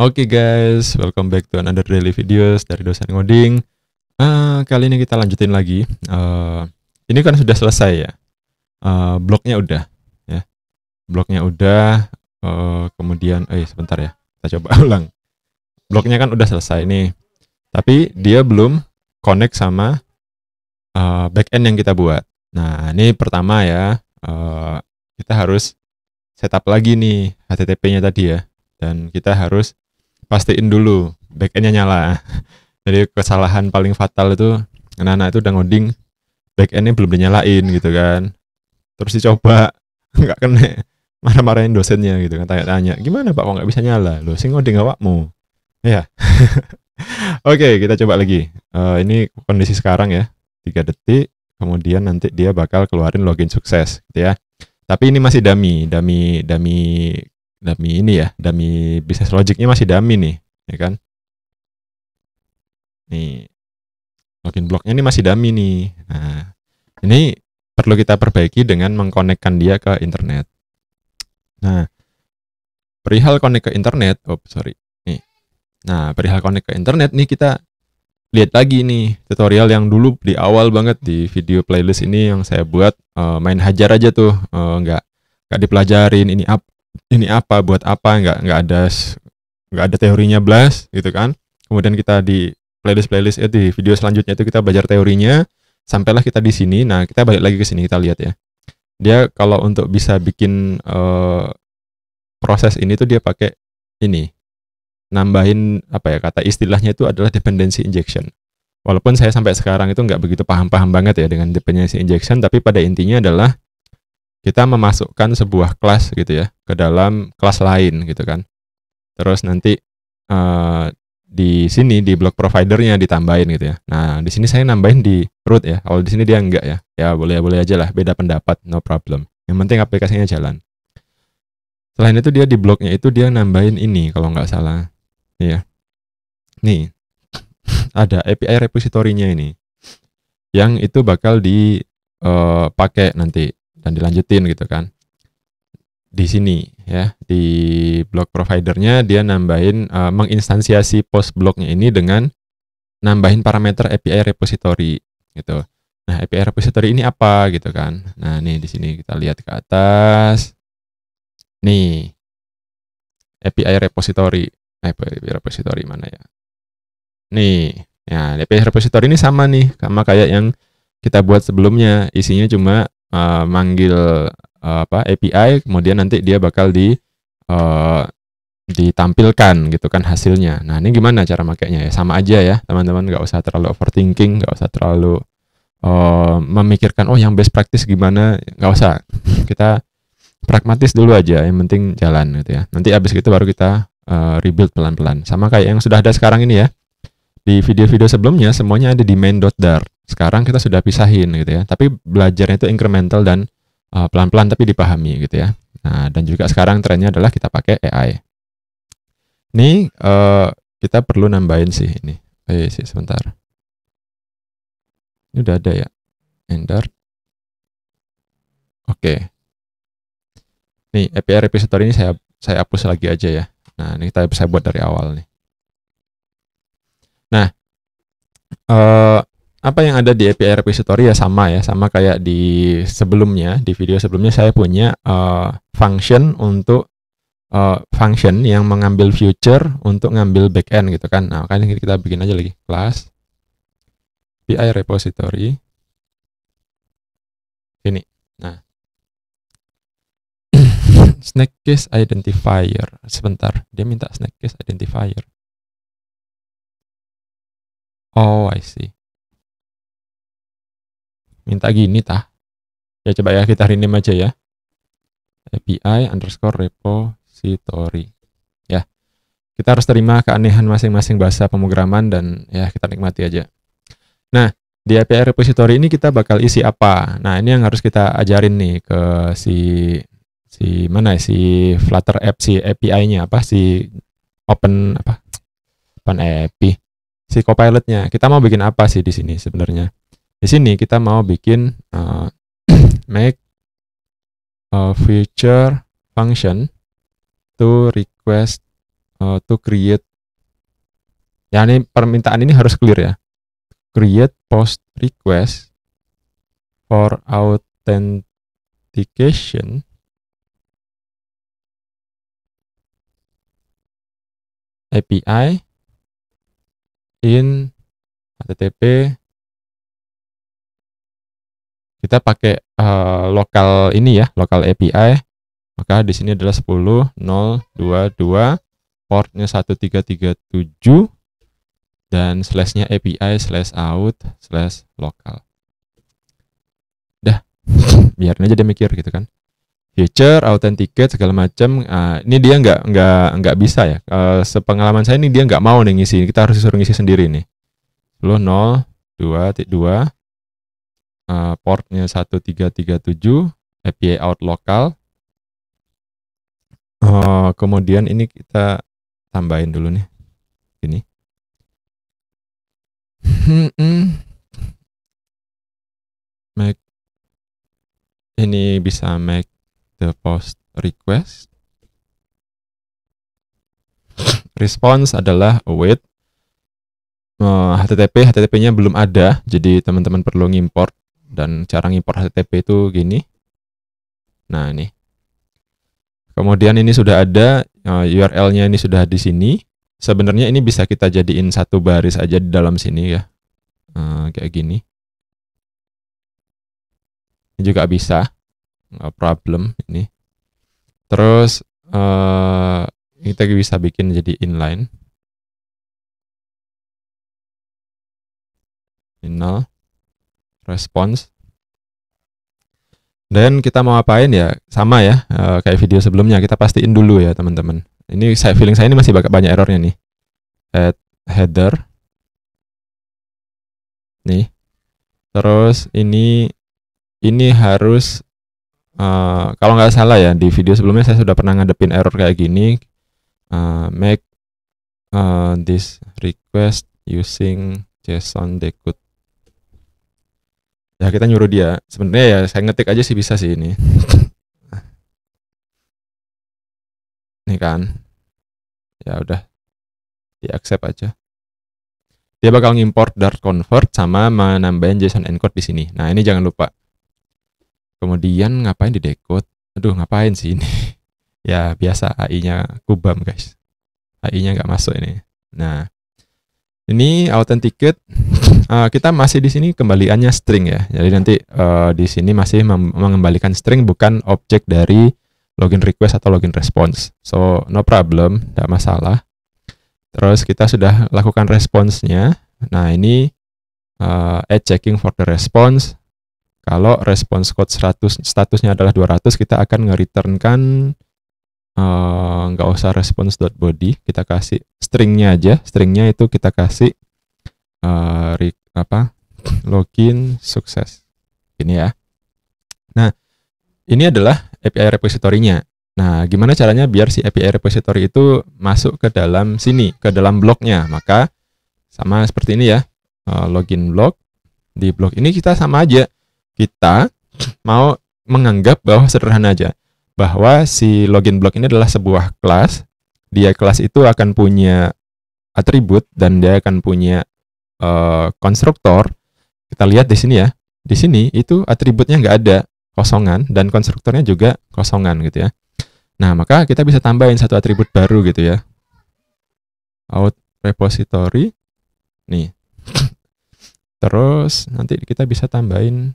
Oke okay guys, welcome back to another daily videos dari dosen ngoding. Uh, kali ini kita lanjutin lagi. Uh, ini kan sudah selesai ya. Uh, bloknya udah, ya. Bloknya udah. Uh, kemudian, eh sebentar ya, kita coba ulang. Bloknya kan udah selesai nih, tapi dia belum connect sama uh, backend yang kita buat. Nah ini pertama ya, uh, kita harus setup lagi nih HTTP-nya tadi ya, dan kita harus pastiin dulu backendnya nyala jadi kesalahan paling fatal itu anak-anak itu udah ngoding backendnya belum dinyalain gitu kan terus dicoba nggak kena marah-marahin dosennya gitu kan tanya-tanya gimana pak kok nggak bisa nyala lo sih ngoding awakmu ya oke okay, kita coba lagi uh, ini kondisi sekarang ya tiga detik kemudian nanti dia bakal keluarin login sukses gitu ya tapi ini masih dummy dummy dummy dummy ini ya, dummy bisnis logicnya masih dummy nih, ya kan? Nih, login blocknya ini masih dummy nih. Nah, ini perlu kita perbaiki dengan mengkonekkan dia ke internet. Nah, perihal konek ke internet, oh sorry, nih. Nah, perihal konek ke internet nih kita lihat lagi nih tutorial yang dulu di awal banget di video playlist ini yang saya buat uh, main hajar aja tuh uh, nggak nggak dipelajarin ini apa ini apa buat apa nggak nggak ada nggak ada teorinya belas gitu kan kemudian kita di playlist playlist eh, itu di video selanjutnya itu kita belajar teorinya sampailah kita di sini nah kita balik lagi ke sini kita lihat ya dia kalau untuk bisa bikin uh, proses ini tuh dia pakai ini nambahin apa ya kata istilahnya itu adalah dependency injection walaupun saya sampai sekarang itu nggak begitu paham-paham banget ya dengan dependency injection tapi pada intinya adalah kita memasukkan sebuah kelas gitu ya ke dalam kelas lain gitu kan. Terus nanti uh, di sini di blog providernya ditambahin gitu ya. Nah, di sini saya nambahin di root ya. Kalau di sini dia enggak ya. Ya boleh-boleh aja lah, beda pendapat, no problem. Yang penting aplikasinya jalan. Selain itu dia di bloknya itu dia nambahin ini kalau nggak salah. ya Nih. Ada API repositorinya ini. Yang itu bakal dipakai eh, nanti dan dilanjutin gitu kan di sini ya di blog providernya dia nambahin uh, menginstansiasi post blognya ini dengan nambahin parameter API repository gitu. Nah API repository ini apa gitu kan? Nah nih di sini kita lihat ke atas. Nih API repository, API nah, repository mana ya? Nih, ya API repository ini sama nih sama kayak yang kita buat sebelumnya. Isinya cuma uh, manggil uh, apa API kemudian nanti dia bakal di uh, ditampilkan gitu kan hasilnya. Nah ini gimana cara makainya ya sama aja ya teman-teman nggak usah terlalu overthinking nggak usah terlalu uh, memikirkan oh yang best practice gimana nggak usah kita pragmatis dulu aja yang penting jalan gitu ya. Nanti abis itu baru kita uh, rebuild pelan-pelan sama kayak yang sudah ada sekarang ini ya di video-video sebelumnya semuanya ada di main.dart sekarang kita sudah pisahin gitu ya tapi belajarnya itu incremental dan uh, pelan-pelan uh, tapi dipahami gitu ya nah dan juga sekarang trennya adalah kita pakai AI ini uh, kita perlu nambahin sih ini eh sih sebentar ini udah ada ya ender oke okay. nih API repository ini saya saya hapus lagi aja ya nah ini kita saya buat dari awal nih nah uh, apa yang ada di API repository ya sama ya, sama kayak di sebelumnya, di video sebelumnya saya punya uh, function untuk uh, function yang mengambil future untuk ngambil backend gitu kan. Nah, kan kita bikin aja lagi class API repository ini. Nah, snack case identifier. Sebentar, dia minta snack case identifier. Oh, I see minta gini tah ya coba ya kita rename aja ya API underscore repository ya kita harus terima keanehan masing-masing bahasa pemrograman dan ya kita nikmati aja nah di API repository ini kita bakal isi apa nah ini yang harus kita ajarin nih ke si si mana ya? si Flutter app si API-nya apa si open apa open API si copilotnya kita mau bikin apa sih di sini sebenarnya di sini kita mau bikin uh, make a future function to request uh, to create. Ya ini permintaan ini harus clear ya. Create post request for authentication API in HTTP kita pakai uh, lokal ini ya, lokal API. Maka di sini adalah 10022 portnya 1337 dan slashnya API slash out slash lokal. Dah, biarin aja dia mikir gitu kan future, authenticate segala macam. Uh, ah, ini dia nggak nggak nggak bisa ya. Uh, sepengalaman saya ini dia nggak mau nih ngisi. Kita harus suruh ngisi sendiri nih. Lo 0, 2, 2, Eh, portnya 1337 API out lokal uh, kemudian ini kita tambahin dulu nih ini make ini bisa make the post request response adalah await uh, eh, HTTP HTTP-nya belum ada jadi teman-teman perlu ngimport dan cara ngimpor HTTP itu gini. Nah, ini. Kemudian ini sudah ada eh, URL-nya ini sudah di sini. Sebenarnya ini bisa kita jadiin satu baris aja di dalam sini ya. Uh, kayak gini. Ini juga bisa. Nggak problem ini. Terus uh, eh, kita bisa bikin jadi inline. Inline response. Dan kita mau apain ya sama ya eh, kayak video sebelumnya kita pastiin dulu ya teman-teman. Ini saya feeling saya ini masih banyak errornya nih. Add header. Nih. Terus ini ini harus uh, kalau nggak salah ya di video sebelumnya saya sudah pernah ngadepin error kayak gini. Uh, make uh, this request using JSON decode ya kita nyuruh dia sebenarnya ya saya ngetik aja sih bisa sih ini ini kan ya udah di accept aja dia bakal ngimport dart convert sama menambahin JSON encode di sini nah ini jangan lupa kemudian ngapain di decode aduh ngapain sih ini ya biasa AI-nya kubam guys AI-nya nggak masuk ini nah ini authenticate uh, kita masih di sini kembaliannya string ya. Jadi nanti uh, di sini masih mengembalikan string bukan objek dari login request atau login response. So no problem, tidak masalah. Terus kita sudah lakukan responsnya. Nah ini uh, add checking for the response. Kalau response code 100 statusnya adalah 200, kita akan nge-returnkan Eh, nggak uh, usah body kita kasih stringnya aja stringnya itu kita kasih uh, apa login sukses ini ya nah ini adalah API repositorinya nah gimana caranya biar si API repository itu masuk ke dalam sini ke dalam blognya maka sama seperti ini ya uh, login blog di blog ini kita sama aja kita mau menganggap bahwa sederhana aja bahwa si login block ini adalah sebuah kelas. Dia kelas itu akan punya atribut dan dia akan punya uh, konstruktor. Kita lihat di sini ya. Di sini itu atributnya nggak ada kosongan dan konstruktornya juga kosongan gitu ya. Nah, maka kita bisa tambahin satu atribut baru gitu ya. Out repository nih. Terus nanti kita bisa tambahin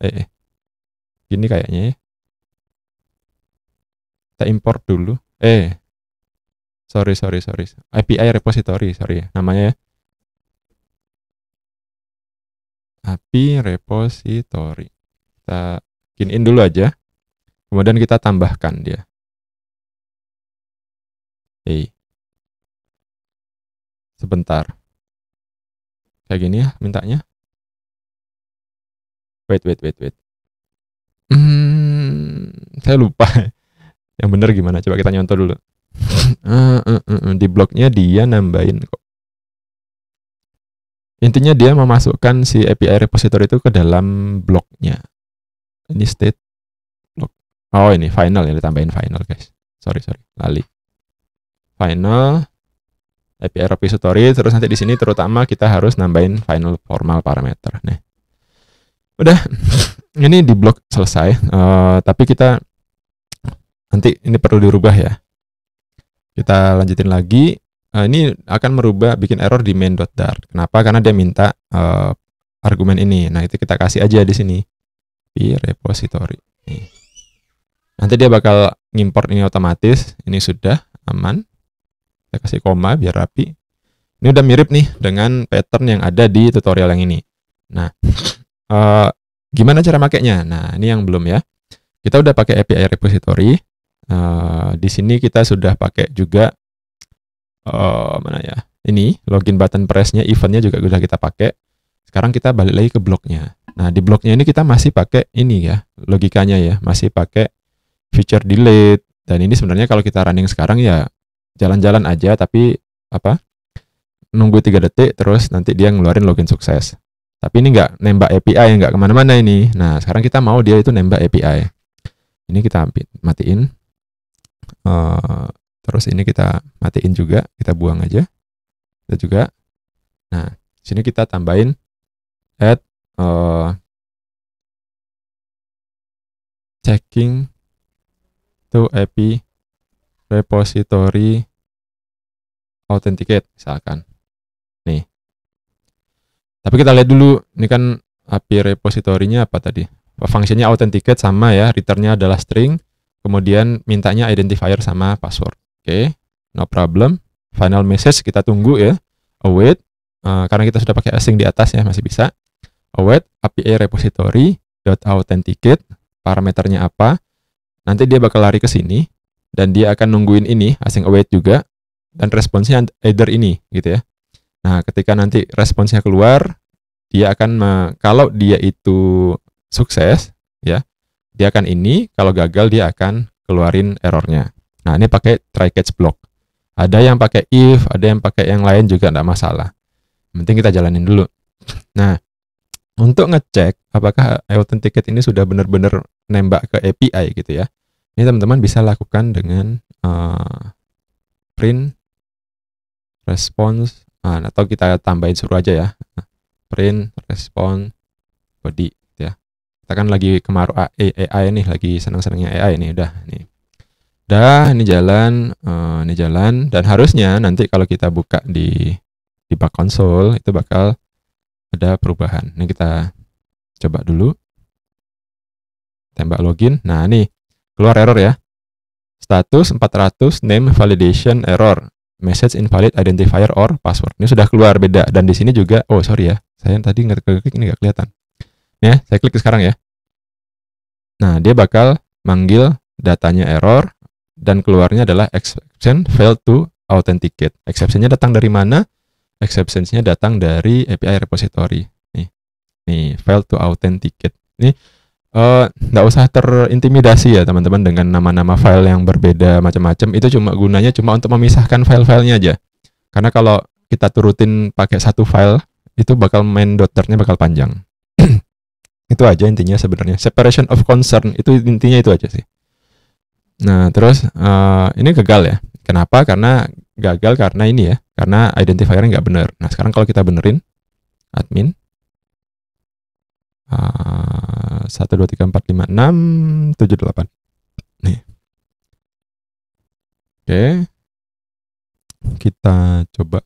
eh, eh gini kayaknya ya kita import dulu eh sorry sorry sorry API repository sorry ya, namanya ya API repository kita bikin in dulu aja kemudian kita tambahkan dia eh sebentar kayak gini ya mintanya wait wait wait wait hmm, saya lupa yang bener gimana? Coba kita nyontoh dulu. Eh, eh, eh, di blognya dia nambahin kok. Intinya dia memasukkan si API repository itu ke dalam blognya Ini state blog Oh ini final ya ditambahin final guys. Sorry sorry lali. Final API repository terus nanti di sini terutama kita harus nambahin final formal parameter. Nah udah ini di blog selesai. Uh, tapi kita nanti ini perlu dirubah ya kita lanjutin lagi uh, ini akan merubah bikin error di main dot dart kenapa karena dia minta uh, argumen ini nah itu kita kasih aja di sini di repository nanti dia bakal ngimport ini otomatis ini sudah aman kita kasih koma biar rapi ini udah mirip nih dengan pattern yang ada di tutorial yang ini nah uh, gimana cara makainya nah ini yang belum ya kita udah pakai API repository Uh, di sini kita sudah pakai juga uh, mana ya? Ini login button pressnya, eventnya juga sudah kita pakai. Sekarang kita balik lagi ke bloknya. Nah di bloknya ini kita masih pakai ini ya logikanya ya, masih pakai feature delete. Dan ini sebenarnya kalau kita running sekarang ya jalan-jalan aja, tapi apa? Nunggu tiga detik, terus nanti dia ngeluarin login sukses. Tapi ini nggak nembak API, nggak kemana-mana ini. Nah sekarang kita mau dia itu nembak API. Ini kita matiin. Uh, terus ini kita matiin juga, kita buang aja. Kita juga. Nah, sini kita tambahin add uh, checking to API repository authenticate misalkan. Nih. Tapi kita lihat dulu, ini kan API repositorinya apa tadi? Fungsinya authenticate sama ya, returnnya adalah string. Kemudian mintanya identifier sama password. Oke, okay, no problem. Final message kita tunggu ya. Await. Uh, karena kita sudah pakai async di atas ya, masih bisa. Await API repository dot authenticate parameternya apa. Nanti dia bakal lari ke sini dan dia akan nungguin ini async await juga dan responsnya either ini gitu ya. Nah, ketika nanti responsnya keluar, dia akan kalau dia itu sukses, dia akan ini, kalau gagal dia akan keluarin errornya. Nah, ini pakai try catch block. Ada yang pakai if, ada yang pakai yang lain juga tidak masalah. Yang penting kita jalanin dulu. Nah, untuk ngecek apakah ticket ini sudah benar-benar nembak ke API gitu ya. Ini teman-teman bisa lakukan dengan uh, print response uh, atau kita tambahin suruh aja ya. Print response body kita kan lagi kemarau AI, eh, AI nih lagi senang-senangnya AI nih udah nih dah ini jalan uh, ini jalan dan harusnya nanti kalau kita buka di di bak konsol itu bakal ada perubahan ini kita coba dulu tembak login nah ini keluar error ya status 400 name validation error message invalid identifier or password ini sudah keluar beda dan di sini juga oh sorry ya saya tadi nggak klik ini nggak kelihatan Ya, saya klik sekarang ya. Nah, dia bakal manggil datanya error dan keluarnya adalah exception failed to authenticate. Exceptionnya datang dari mana? Exceptionnya datang dari API repository. Nih, nih failed to authenticate. Nih, eh, nggak uh, usah terintimidasi ya teman-teman dengan nama-nama file yang berbeda macam-macam. Itu cuma gunanya cuma untuk memisahkan file-filenya aja. Karena kalau kita turutin pakai satu file itu bakal main dotternya bakal panjang itu aja intinya sebenarnya separation of concern itu intinya itu aja sih nah terus uh, ini gagal ya kenapa karena gagal karena ini ya karena identifier nggak bener. nah sekarang kalau kita benerin admin eh, satu dua tiga empat lima enam tujuh delapan nih oke kita coba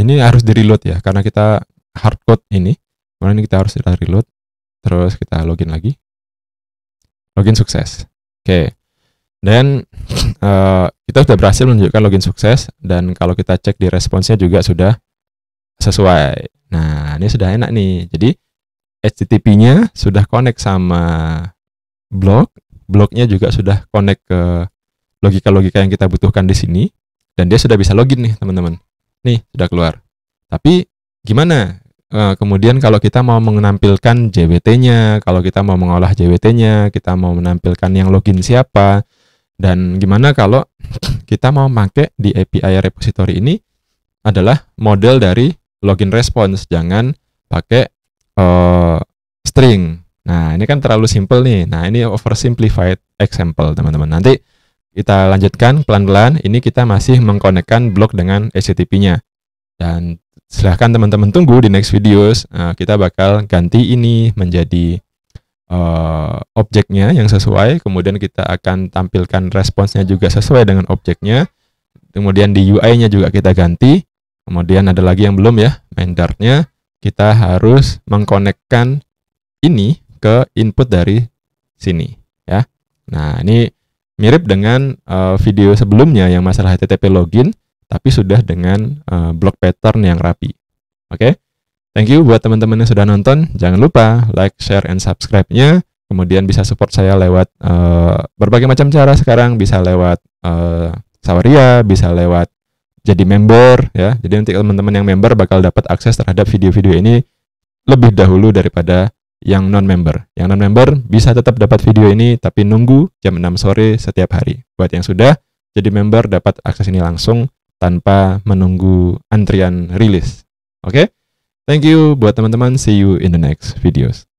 ini harus di reload ya karena kita hardcode ini kemarin kita harus di reload Terus kita login lagi. Login sukses. Oke. Okay. Dan uh, kita sudah berhasil menunjukkan login sukses dan kalau kita cek di responsnya juga sudah sesuai. Nah, ini sudah enak nih. Jadi HTTP-nya sudah connect sama blog, blognya juga sudah connect ke logika-logika yang kita butuhkan di sini dan dia sudah bisa login nih, teman-teman. Nih, sudah keluar. Tapi gimana? Eh, kemudian kalau kita mau menampilkan JWT-nya, kalau kita mau mengolah JWT-nya, kita mau menampilkan yang login siapa, dan gimana kalau kita mau pakai di API repository ini adalah model dari login response, jangan pakai uh, string. Nah, ini kan terlalu simple nih. Nah, ini oversimplified example, teman-teman. Nanti kita lanjutkan pelan-pelan. Ini kita masih mengkonekkan blog dengan HTTP-nya. Dan silahkan teman-teman tunggu di next videos. Nah, kita bakal ganti ini menjadi uh, objeknya yang sesuai. Kemudian kita akan tampilkan responsnya juga sesuai dengan objeknya. Kemudian di UI-nya juga kita ganti. Kemudian ada lagi yang belum ya, maindar-nya Kita harus mengkonekkan ini ke input dari sini ya. Nah ini mirip dengan uh, video sebelumnya yang masalah HTTP login tapi sudah dengan uh, block pattern yang rapi. Oke, okay? thank you buat teman-teman yang sudah nonton. Jangan lupa like, share, and subscribe-nya. Kemudian bisa support saya lewat uh, berbagai macam cara sekarang. Bisa lewat uh, eh, Sawaria, bisa lewat jadi member ya. Jadi nanti teman-teman yang member bakal dapat akses terhadap video-video ini lebih dahulu daripada yang non-member. Yang non-member bisa tetap dapat video ini, tapi nunggu jam 6 sore setiap hari. Buat yang sudah, jadi member dapat akses ini langsung tanpa menunggu antrian rilis. Oke? Okay? Thank you buat teman-teman. See you in the next videos.